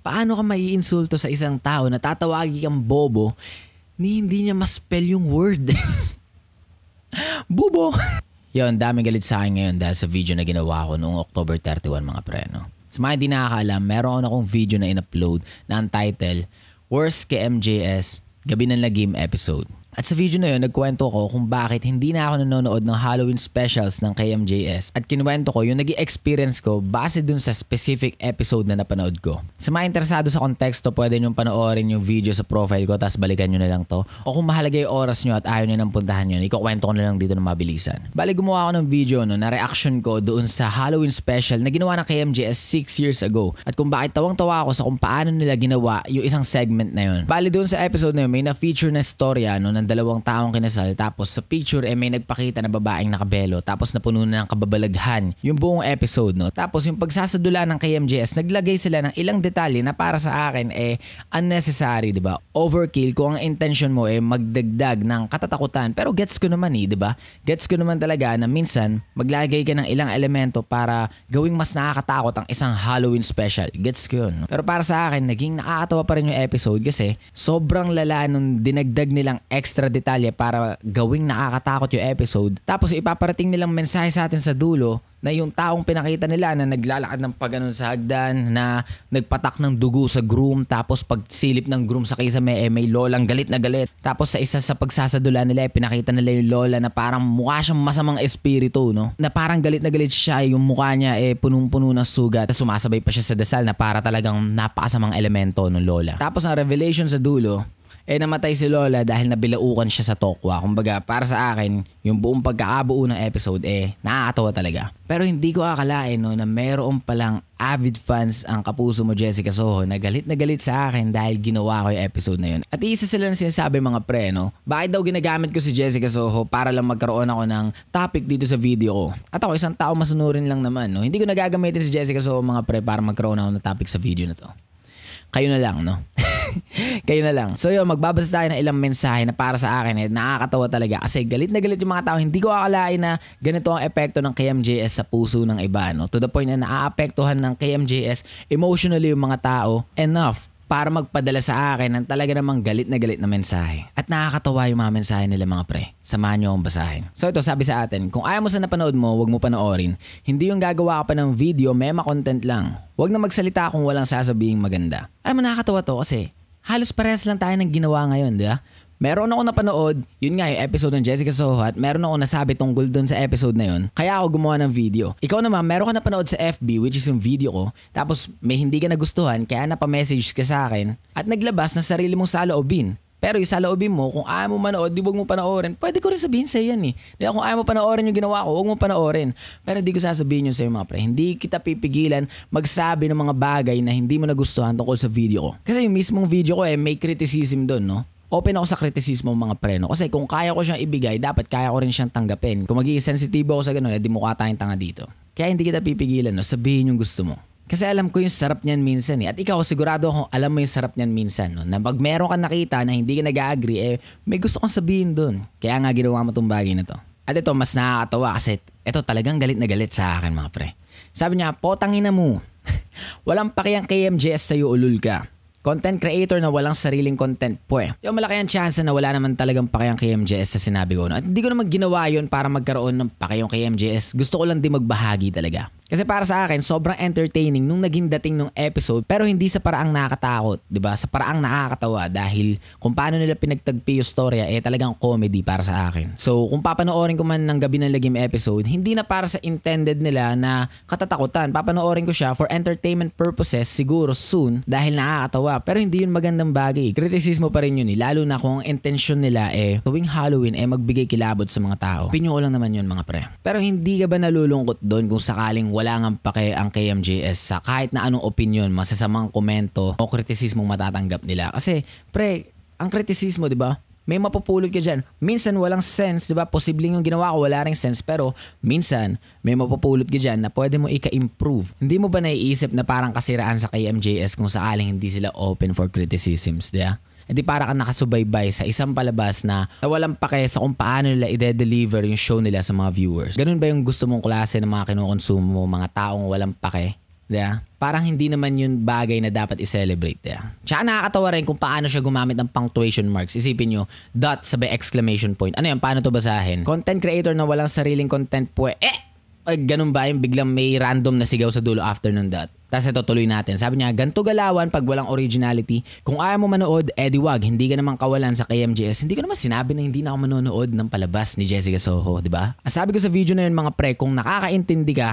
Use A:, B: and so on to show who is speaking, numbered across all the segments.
A: Paano ka maiinsulto sa isang tao na tatawagi kang bobo ni hindi niya ma-spell yung word? bobo! Yon, daming galit sa akin ngayon dahil sa video na ginawa ko noong October 31 mga pre, no? Sa mga hindi nakakaalam, meron akong video na in-upload na ang title, Worst kay MJS, Gabi ng Lagim episode. At sa video na yun, nagkwento ko kung bakit hindi na ako nanonood ng Halloween specials ng KMJS. At kinuwento ko yung naging experience ko base dun sa specific episode na napanood ko. Sa mga interesado sa konteksto, pwede nyong panoorin yung video sa profile ko tapos balikan nyo na lang to. O kung mahalaga yung oras nyo at ayaw nyo nang puntahan yun, ikukwento ko na lang dito na mabilisan. Bali gumawa ako ng video no, na reaction ko doon sa Halloween special na ginawa ng KMJS 6 years ago. At kung bakit tawang-tawa ako sa kung paano nila ginawa yung isang segment na yun. Bali doon sa episode na yun, may na-feature na storya no, ng dalawang taong kinasal tapos sa picture eh may nagpakita na babaeng nakabelo tapos napuno na ng kababalaghan yung buong episode no. Tapos yung pagsasadula ng KMJS naglagay sila ng ilang detalye na para sa akin eh unnecessary 'di ba? Overkill kung ang intention mo eh magdagdag ng katatakutan pero gets ko naman eh 'di ba? Gets ko naman talaga na minsan maglagay ka ng ilang elemento para gawing mas nakakatakot ang isang Halloween special. Gets ko yun. No? Pero para sa akin naging nakakatawa pa rin yung episode kasi sobrang lala nung dinagdag nilang extra extra detalye para gawing nakakatakot yung episode. Tapos ipaparating nilang mensahe sa atin sa dulo na yung taong pinakita nila na naglalakad ng pagganon sa hagdan, na nagpatak ng dugo sa groom, tapos pagsilip ng groom sa kaysa may, eh, may lolang galit na galit. Tapos sa isa sa pagsasadula nila, eh, pinakita nila yung lola na parang mukha siyang masamang espiritu, no? Na parang galit na galit siya, eh, yung mukha niya eh punong-puno ng sugat, tapos sumasabay pa siya sa dasal na para talagang napakasamang elemento ng lola. Tapos ang revelation sa dulo, eh namatay si Lola dahil nabilaukan siya sa tokwa. Kumbaga para sa akin, yung buong pagkakabuo ng episode eh nakakatawa talaga. Pero hindi ko akalain no, na meron palang avid fans ang kapuso mo Jessica Soho na galit na galit sa akin dahil ginawa ko yung episode na yun. At isa sila na sinasabi mga pre no, bakit daw ginagamit ko si Jessica Soho para lang magkaroon ako ng topic dito sa video ko. At ako isang tao masunurin lang naman no. Hindi ko nagagamitin si Jessica Soho mga pre para magkaroon ako ng topic sa video na to. Kayo na lang no. kayo na lang. So yun, magbabasa tayo ng ilang mensahe na para sa akin eh, nakakatawa talaga kasi galit na galit yung mga tao. Hindi ko akalain na ganito ang epekto ng KMJS sa puso ng iba. No? To the point na naaapektuhan ng KMJS emotionally yung mga tao enough para magpadala sa akin ng talaga namang galit na galit na mensahe. At nakakatawa yung mga mensahe nila mga pre. Samahan nyo akong basahin. So ito sabi sa atin, kung ayaw mo sa napanood mo, wag mo panoorin. Hindi yung gagawa ka pa ng video, mema content lang. Huwag na magsalita kung walang sasabihing maganda. Alam mo nakakatawa to kasi halos parehas lang tayo ng ginawa ngayon, di ba? Meron ako napanood, yun nga yung episode ng Jessica Soho at meron ako nasabi tungkol dun sa episode na yun. Kaya ako gumawa ng video. Ikaw naman, meron ka napanood sa FB which is yung video ko. Tapos may hindi ka nagustuhan kaya napamessage ka sa akin at naglabas na sarili mong saloobin. Pero yung saloobin mo, kung ayaw mo manood, di huwag mo panoorin. Pwede ko rin sabihin sa yan eh. Di kung ayaw mo panoorin yung ginawa ko, huwag mo panoorin. Pero hindi ko sasabihin yun sa'yo mga pre. Hindi kita pipigilan magsabi ng mga bagay na hindi mo nagustuhan tungkol sa video ko. Kasi yung mismong video ko eh, may criticism doon, no? open ako sa kritisismo mga preno. Kasi kung kaya ko siyang ibigay, dapat kaya ko rin siyang tanggapin. Kung magiging sensitibo ako sa ganun, edi eh, mukha tayong tanga dito. Kaya hindi kita pipigilan, no? sabihin yung gusto mo. Kasi alam ko yung sarap niyan minsan eh. At ikaw, sigurado ako, alam mo yung sarap niyan minsan. No? Na pag meron kang nakita na hindi ka nag-agree, eh, may gusto kang sabihin doon. Kaya nga ginawa mo itong bagay na to. At ito, mas nakakatawa kasi ito talagang galit na galit sa akin mga pre. Sabi niya, potangin na mo. walang pakiyang KMJS sa'yo ulul ka. Content creator na walang sariling content po eh. Yung malaki ang chance na wala naman talagang pakiyang KMJS sa sinabi ko. No? At hindi ko naman ginawa yon para magkaroon ng pakiyang KMJS. Gusto ko lang din magbahagi talaga. Kasi para sa akin, sobrang entertaining nung naging dating nung episode pero hindi sa paraang nakakatakot, 'di ba? Sa paraang nakakatawa dahil kung paano nila pinagtagpi yung storya eh talagang comedy para sa akin. So, kung papanoorin ko man ng gabi ng lagim episode, hindi na para sa intended nila na katatakutan. Papanoorin ko siya for entertainment purposes siguro soon dahil nakakatawa pero hindi yun magandang bagay. Kritisismo pa rin yun eh, lalo na kung ang intention nila eh tuwing Halloween eh magbigay kilabot sa mga tao. Opinyon ko lang naman yun mga pre. Pero hindi ka ba nalulungkot doon kung sakaling wala nga pake ang KMJS sa kahit na anong opinion, masasamang komento o kritisismo matatanggap nila. Kasi, pre, ang kritisismo, di ba? may mapupulot ka dyan. Minsan walang sense, di ba? Posibleng yung ginawa ko, wala ring sense. Pero minsan, may mapupulot ka dyan na pwede mo ika-improve. Hindi mo ba naiisip na parang kasiraan sa KMJS kung sakaling hindi sila open for criticisms, di ba? edi eh, para kang nakasubaybay sa isang palabas na walang pake sa kung paano nila i deliver yung show nila sa mga viewers. Ganun ba yung gusto mong klase ng mga kinukonsumo mo, mga taong walang pake? Yeah. Parang hindi naman yun bagay na dapat i-celebrate. Yeah. Tsaka nakakatawa rin kung paano siya gumamit ng punctuation marks. Isipin nyo, dot sabay exclamation point. Ano yan? Paano to basahin? Content creator na walang sariling content po. Eh! Ay, ganun ba yung biglang may random na sigaw sa dulo after ng dot? Tapos ito tuloy natin. Sabi niya, ganto galawan pag walang originality. Kung ayaw mo manood, edi wag. Hindi ka naman kawalan sa KMJS. Hindi ko naman sinabi na hindi na ako manonood ng palabas ni Jessica Soho, di ba? Ang sabi ko sa video na yun mga pre, kung nakakaintindi ka,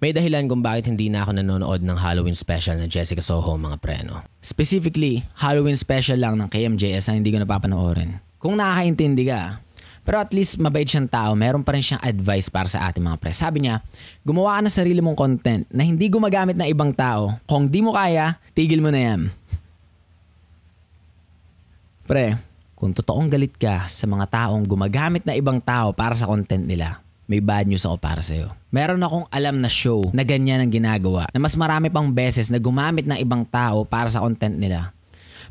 A: may dahilan kung bakit hindi na ako nanonood ng Halloween special na Jessica Soho mga pre, no? Specifically, Halloween special lang ng KMJS ang hindi ko napapanoorin. Kung nakakaintindi ka, pero at least mabait siyang tao, meron pa rin siyang advice para sa ating mga pre. Sabi niya, gumawa ka na sarili mong content na hindi gumagamit ng ibang tao. Kung di mo kaya, tigil mo na yan. Pre, kung totoong galit ka sa mga taong gumagamit na ibang tao para sa content nila, may bad news ako para sa'yo. Meron akong alam na show na ganyan ang ginagawa na mas marami pang beses na gumamit ng ibang tao para sa content nila.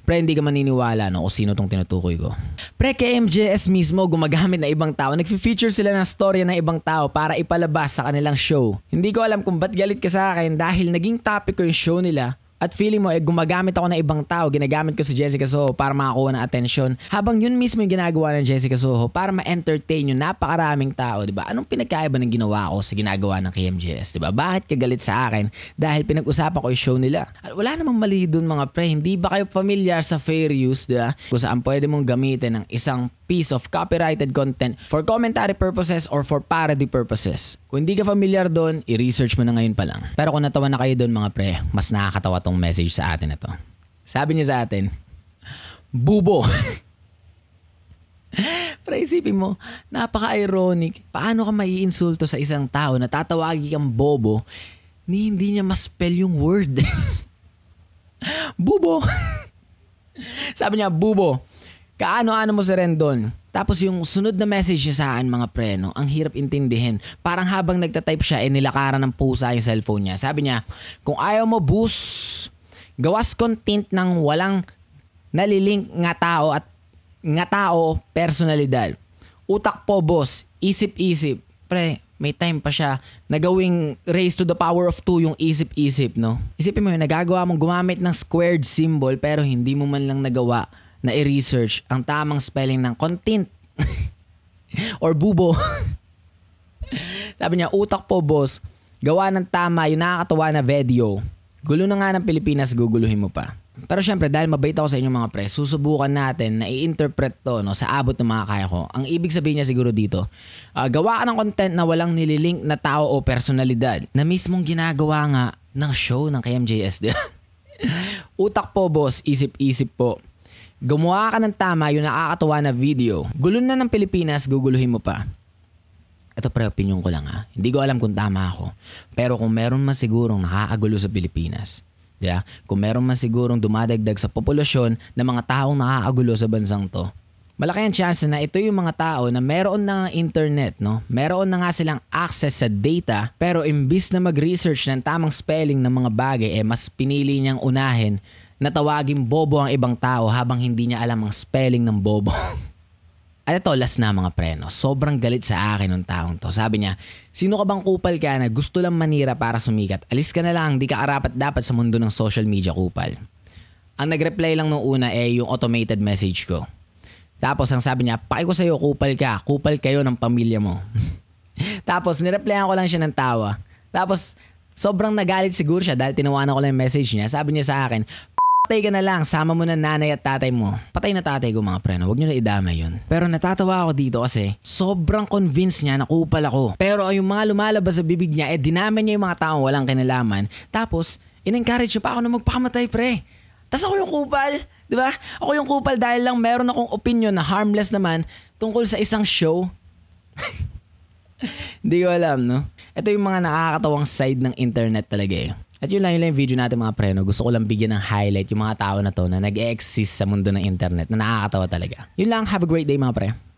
A: Pre, hindi ka maniniwala no, kung sino tong tinutukoy ko. Pre, kay MJS mismo gumagamit na ibang tao. Nagfe-feature sila ng storya ng ibang tao para ipalabas sa kanilang show. Hindi ko alam kung ba't galit ka sa akin dahil naging topic ko yung show nila at feeling mo, eh, gumagamit ako ng ibang tao. Ginagamit ko si Jessica Soho para makakuha ng atensyon. Habang yun mismo yung ginagawa ng Jessica Soho para ma-entertain yung napakaraming tao, di ba? Anong pinagkaiba ng ginawa ko sa ginagawa ng KMJS, di ba? Bakit ka galit sa akin? Dahil pinag-usapan ko yung show nila. At wala namang mali dun mga pre. Hindi ba kayo familiar sa fair use, di ba? Kung saan pwede mong gamitin ng isang piece of copyrighted content for commentary purposes or for parody purposes. Kung hindi ka familiar doon, i-research mo na ngayon pa lang. Pero kung natawa na kayo doon mga pre, mas nakakatawa tong message sa atin na to. Sabi niya sa atin, Bubo! Pero isipin mo, napaka-ironic. Paano ka maiinsulto sa isang tao na tatawagi kang bobo ni hindi niya ma-spell yung word? bubo! Sabi niya, bubo, Kaano-ano mo si Rendon? Tapos yung sunod na message niya sa akin mga preno, ang hirap intindihin. Parang habang nagtatype siya, eh, nilakaran ng pusa yung cellphone niya. Sabi niya, kung ayaw mo boost, gawas content ng walang nalilink nga tao at nga tao, personalidad. Utak po boss, isip-isip. Pre, may time pa siya nagawing raise to the power of 2 yung isip-isip, no? Isipin mo yun, nagagawa mong gumamit ng squared symbol pero hindi mo man lang nagawa na i-research ang tamang spelling ng content or bubo. Sabi niya, utak po boss, gawa ng tama yung nakakatawa na video. Gulo na nga ng Pilipinas, guguluhin mo pa. Pero syempre, dahil mabait ako sa inyong mga press, susubukan natin na i-interpret to no, sa abot ng mga kaya ko. Ang ibig sabihin niya siguro dito, uh, gawa ka ng content na walang nililink na tao o personalidad na mismong ginagawa nga ng show ng KMJS. Utak po boss, isip-isip po. Gumawa ka ng tama yung nakakatuwa na video. Gulo na ng Pilipinas, guguluhin mo pa. Ito pre, opinion ko lang ha. Hindi ko alam kung tama ako. Pero kung meron man sigurong nakakagulo sa Pilipinas, yeah? kung meron man sigurong dumadagdag sa populasyon ng mga taong nakakagulo sa bansang to, malaki ang chance na ito yung mga tao na meron na internet, no? Meron na nga silang access sa data, pero imbis na mag-research ng tamang spelling ng mga bagay, eh mas pinili niyang unahin Natawagin bobo ang ibang tao habang hindi niya alam ang spelling ng bobo. At ito, last na mga preno. Sobrang galit sa akin ng taong to. Sabi niya, sino ka bang kupal ka na gusto lang manira para sumikat? Alis ka na lang, di ka arapat dapat sa mundo ng social media kupal. Ang nagreply lang nung una eh yung automated message ko. Tapos ang sabi niya, paki ko sa'yo, kupal ka. Kupal kayo ng pamilya mo. Tapos nireplyan ko lang siya ng tawa. Tapos sobrang nagalit siguro siya dahil tinawanan ko lang yung message niya. Sabi niya sa akin, patay ka na lang, sama mo na nanay at tatay mo. Patay na tatay ko mga preno, huwag nyo na idama yun. Pero natatawa ako dito kasi sobrang convinced niya na kupal ako. Pero yung mga lumalabas sa bibig niya, eh dinamin niya yung mga taong walang kinalaman. Tapos, in-encourage niya pa ako na magpakamatay pre. Tapos ako yung kupal. Di ba? Ako yung kupal dahil lang meron akong opinion na harmless naman tungkol sa isang show. Hindi ko alam, no? Ito yung mga nakakatawang side ng internet talaga eh. At yun lang yun lang yung video natin mga preno. Gusto ko lang bigyan ng highlight yung mga tao na to na nag-exist sa mundo ng internet na nakakatawa talaga. Yun lang. Have a great day mga pre.